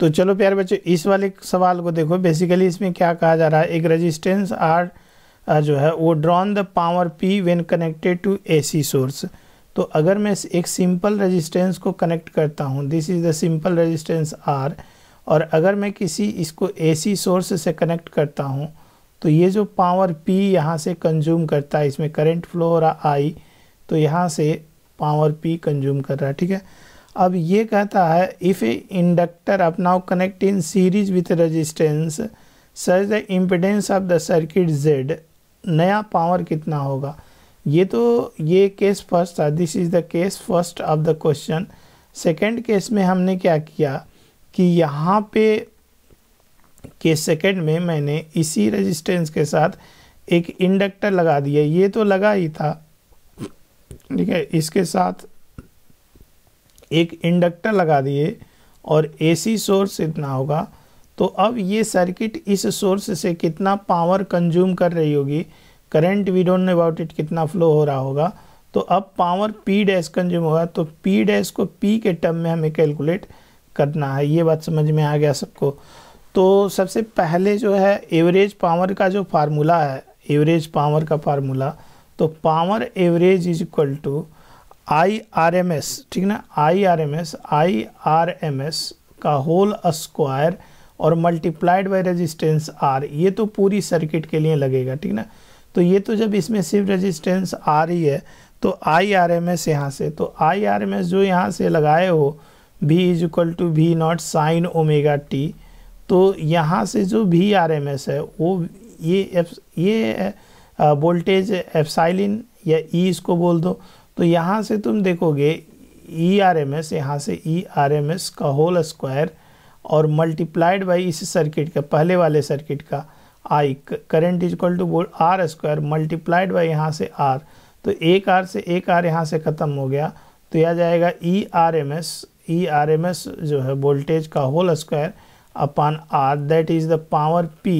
तो चलो प्यारे बच्चों इस वाले सवाल को देखो बेसिकली इसमें क्या कहा जा रहा है एक रजिस्टेंस आर uh, जो है वो drawn the power P when connected to AC source तो अगर मैं एक सिंपल रजिस्टेंस को कनेक्ट करता हूँ this is the simple resistance R और अगर मैं किसी इसको एसी सोर्स से कनेक्ट करता हूँ तो ये जो पावर पी यहाँ से कंज्यूम करता है इसमें करेंट फ्लो हो रहा आई तो यहाँ से पावर पी कंज्यूम कर रहा है ठीक है अब ये कहता है if a inductor up now connect in series with resistance such the impedance of the circuit Z नया पावर कितना होगा ये तो ये केस फर्स्ट था this is the case first of the question second case में हमने क्या किया कि यहाँ पे के सेकेंड में मैंने इसी रेजिस्टेंस के साथ एक इंडक्टर लगा दिया ये तो लगा ही था ठीक है इसके साथ एक इंडक्टर लगा दिए और एसी सोर्स इतना होगा तो अब ये सर्किट इस सोर्स से कितना पावर कंज्यूम कर रही होगी current we don't know about it कितना फ्लो हो रहा होगा तो अब पावर पी डैश कंज्यूम होगा तो पी डैश को पी के टर्म में हमें कैलकुलेट करना है ये बात समझ में आ गया सबको तो सबसे पहले जो है एवरेज पावर का जो फार्मूला है एवरेज पावर का फार्मूला तो power average is equal to I R M S ठीक ना I R M S I R M S का होल स्क्वायर और मल्टीप्लाइड बाय रेजिस्टेंस आर ये तो पूरी सर्किट के लिए लगेगा ठीक ना तो ये तो जब इसमें सिर्फ रेजिस्टेंस आ रही है तो आई आर एम एस यहाँ से तो आई आर एम एस जो यहाँ से लगाए हो V is equal to V naught sine omega T तो यहाँ से जो वी आर एम एस है वो ये एफ ये वोल्टेज एफसाइलिन या ई e इसको बोल दो तो यहाँ से तुम देखोगे ई आर एम एस यहाँ से ई आर एम एस का होल स्क्वायर और मल्टीप्लाइड बाई इस सर्किट का पहले वाले सर्किट का I current is equal to R square multiplied by यहाँ से आर तो एक आर से एक आर यहाँ से ख़त्म हो गया तो यह जाएगा E R M S E R M S जो है वोल्टेज का whole square upon R that is the power P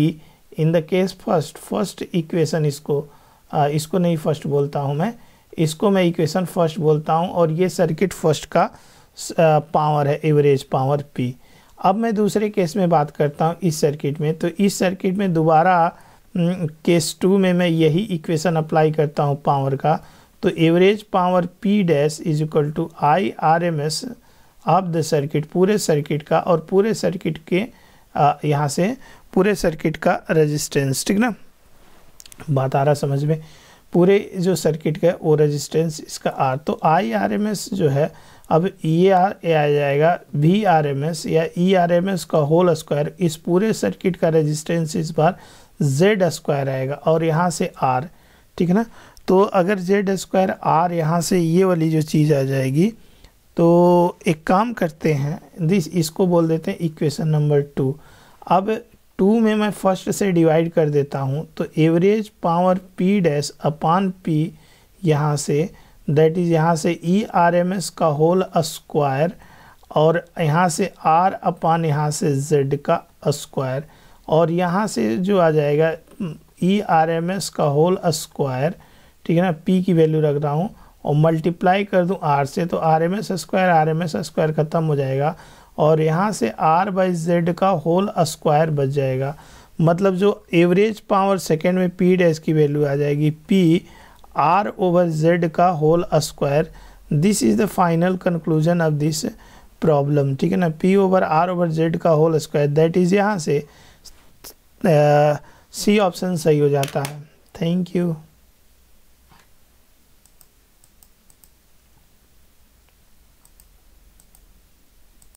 in the case first first equation इसको आ, इसको नहीं फर्स्ट बोलता हूँ मैं इसको मैं इक्वेशन फर्स्ट बोलता हूँ और ये सर्किट फर्स्ट का पावर है एवरेज पावर पी अब मैं दूसरे केस में बात करता हूँ इस सर्किट में तो इस सर्किट में दोबारा केस टू में मैं यही इक्वेशन अप्लाई करता हूँ पावर का तो average power P dash is equal to I R M S of the circuit पूरे सर्किट का और पूरे सर्किट के यहाँ से पूरे सर्किट का रेजिस्टेंस ठीक ना बात आ रहा समझ में पूरे जो सर्किट का वो रेजिस्टेंस इसका आर तो आई आर एम एस जो है अब ये आर ए आ जाएगा वी आर एम एस या ई आर एम एस का होल स्क्वायर इस पूरे सर्किट का रेजिस्टेंस इस बार जेड स्क्वायर आएगा और यहाँ से आर ठीक है ना तो अगर जेड स्क्वायर आर यहाँ से ये वाली जो चीज़ आ जाएगी तो एक काम करते हैं दिस इसको बोल देते हैं इक्वेशन नंबर टू अब टू में मैं फर्स्ट से डिवाइड कर देता हूँ तो average power P dash upon P यहाँ से दैट इज़ यहाँ से ई आर एम एस का होल स्क्वायर और यहाँ से आर अपान यहाँ से जेड का स्क्वायर और यहाँ से जो आ जाएगा ई आर एम एस का होल स्क्वायर ठीक है ना पी की वैल्यू रख रहा हूँ और मल्टीप्लाई कर दूं आर से तो R M S square R M S square ख़त्म हो जाएगा और यहाँ से आर बाई जेड का होल स्क्वायर बच जाएगा मतलब जो एवरेज पावर सेकेंड में पी डैश की वैल्यू आ जाएगी पी आर ओवर जेड का whole square this is the final conclusion of this problem ठीक है ना P over R over Z का होल स्क्वायर दैट इज़ यहाँ से सी uh, ऑप्शन सही हो जाता है थैंक यू